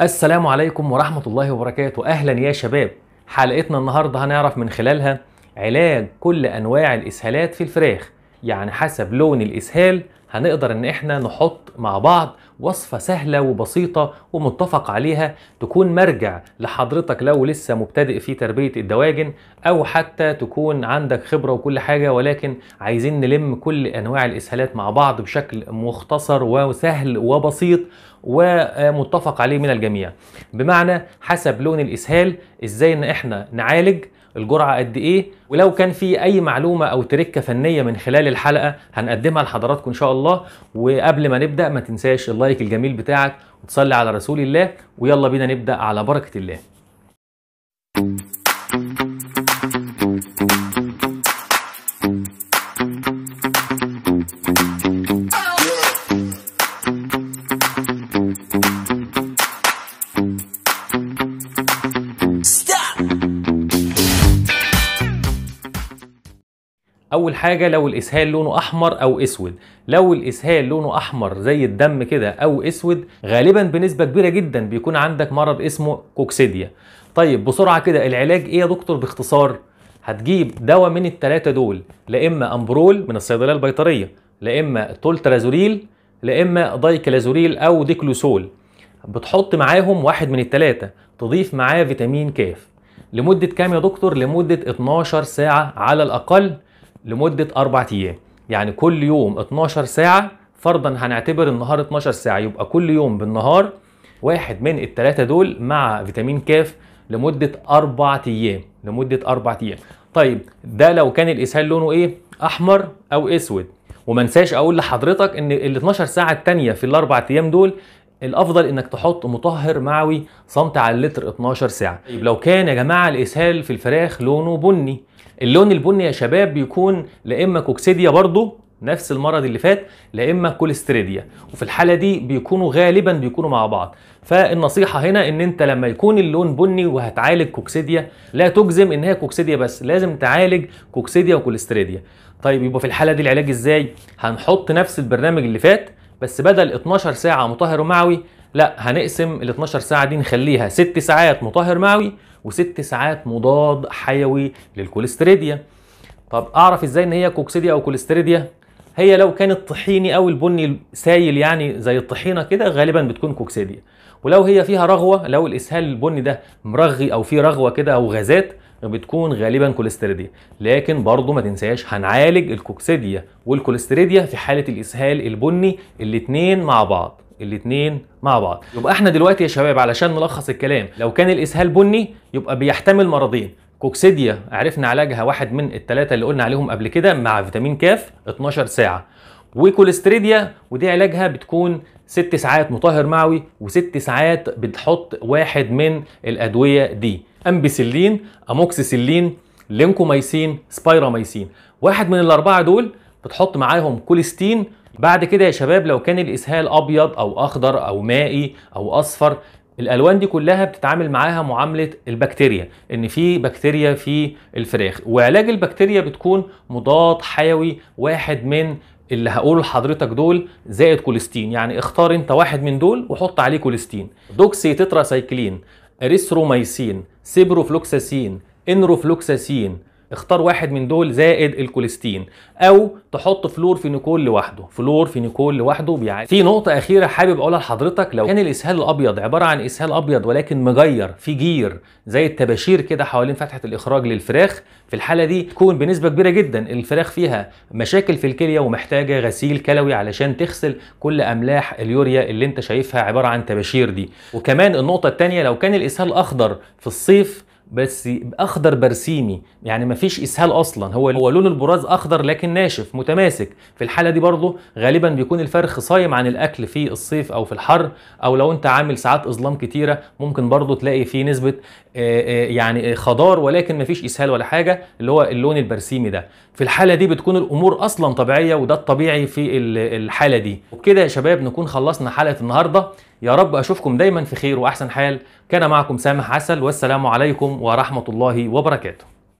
السلام عليكم ورحمة الله وبركاته أهلا يا شباب حلقتنا النهاردة هنعرف من خلالها علاج كل أنواع الإسهالات في الفراخ يعني حسب لون الإسهال هنقدر إن إحنا نحط مع بعض وصفة سهلة وبسيطة ومتفق عليها تكون مرجع لحضرتك لو لسه مبتدئ في تربية الدواجن أو حتى تكون عندك خبرة وكل حاجة ولكن عايزين نلم كل أنواع الإسهالات مع بعض بشكل مختصر وسهل وبسيط ومتفق عليه من الجميع بمعنى حسب لون الإسهال إزاي إن إحنا نعالج الجرعه قد ايه ولو كان في اي معلومه او تركه فنيه من خلال الحلقه هنقدمها لحضراتكم ان شاء الله وقبل ما نبدا ما تنساش اللايك الجميل بتاعك وتصلي على رسول الله ويلا بينا نبدا على بركه الله اول حاجه لو الاسهال لونه احمر او اسود لو الاسهال لونه احمر زي الدم كده او اسود غالبا بنسبه كبيره جدا بيكون عندك مرض اسمه كوكسيديا طيب بسرعه كده العلاج ايه يا دكتور باختصار هتجيب دواء من الثلاثه دول لا اما امبرول من الصيدليه البيطريه لا اما تولترازوريل لا اما دايكلازوريل او ديكلوسول بتحط معاهم واحد من الثلاثه تضيف معاه فيتامين كاف لمده كام يا دكتور لمده 12 ساعه على الاقل لمدة أربع أيام يعني كل يوم 12 ساعة فرضا هنعتبر النهار 12 ساعة يبقى كل يوم بالنهار واحد من التلاتة دول مع فيتامين كاف لمدة أربع أيام لمدة أربع أيام طيب ده لو كان الإسهال لونه إيه أحمر أو أسود وما اقول لحضرتك ان ال 12 ساعه التانية في الاربع ايام دول الافضل انك تحط مطهر معوي صمت على اللتر 12 ساعه طيب لو كان يا جماعه الاسهال في الفراخ لونه بني اللون البني يا شباب بيكون لا اما كوكسيديا برضه نفس المرض اللي فات لا اما كوليستريديا وفي الحاله دي بيكونوا غالبا بيكونوا مع بعض فالنصيحه هنا ان انت لما يكون اللون بني وهتعالج كوكسيديا لا تجزم ان هي كوكسيديا بس لازم تعالج كوكسيديا وكوليستريديا طيب يبقى في الحاله دي العلاج ازاي هنحط نفس البرنامج اللي فات بس بدل 12 ساعه مطهر ومعوي لا هنقسم ال 12 ساعه دي نخليها 6 ساعات مطهر معوي و6 ساعات مضاد حيوي للكوليستريديا طب اعرف ازاي ان هي كوكسيديا او كوليستريديا هي لو كانت طحيني او البني سايل يعني زي الطحينه كده غالبا بتكون كوكسيديا ولو هي فيها رغوه لو الاسهال البني ده مرغي او فيه رغوه كده او غازات بتكون غالبا كوليستيريديا لكن برضو ما تنساش هنعالج الكوكسيديا والكوليستيريديا في حاله الاسهال البني الاثنين مع بعض الاثنين مع بعض يبقى احنا دلوقتي يا شباب علشان نلخص الكلام لو كان الاسهال بني يبقى بيحتمل مرضين كوكسيديا عرفنا علاجها واحد من الثلاثه اللي قلنا عليهم قبل كده مع فيتامين كاف 12 ساعه وكوليستريديا ودي علاجها بتكون ست ساعات مطهر معوي وست ساعات بتحط واحد من الادويه دي امبيسلين اموكسيسيلين لينكوميسين سبايراميسين واحد من الاربعه دول بتحط معاهم كوليستين بعد كده يا شباب لو كان الاسهال ابيض او اخضر او مائي او اصفر الالوان دي كلها بتتعامل معاها معامله البكتيريا ان في بكتيريا في الفراخ وعلاج البكتيريا بتكون مضاد حيوي واحد من اللي هقوله لحضرتك دول زائد كوليستين يعني اختار انت واحد من دول وحط عليه كوليستين دوكسي سايكلين اريثروميسين سيبروفلوكساسين انروفلوكساسين اختار واحد من دول زائد الكوليستين او تحط فلور في نيكول لوحده فلور في نيكول لوحده بيعالج في نقطه اخيره حابب اقولها لحضرتك لو كان الاسهال الابيض عباره عن اسهال ابيض ولكن مغير في جير زي التباشير كده حوالين فتحه الاخراج للفراخ في الحاله دي تكون بنسبه كبيره جدا الفراخ فيها مشاكل في الكليه ومحتاجه غسيل كلوي علشان تغسل كل املاح اليوريا اللي انت شايفها عباره عن تباشير دي وكمان النقطه الثانيه لو كان الاسهال اخضر في الصيف بس اخضر برسيمي يعني مفيش اسهال اصلا هو هو لون البراز اخضر لكن ناشف متماسك في الحاله دي برضه غالبا بيكون الفرخ صايم عن الاكل في الصيف او في الحر او لو انت عامل ساعات اظلام كتيره ممكن برضه تلاقي فيه نسبه آه، آه، يعني خضار ولكن مفيش اسهال ولا حاجه اللي هو اللون البرسيمي ده في الحاله دي بتكون الامور اصلا طبيعيه وده الطبيعي في الحاله دي وبكده يا شباب نكون خلصنا حلقه النهارده يا رب أشوفكم دايما في خير وأحسن حال كان معكم سامح عسل والسلام عليكم ورحمة الله وبركاته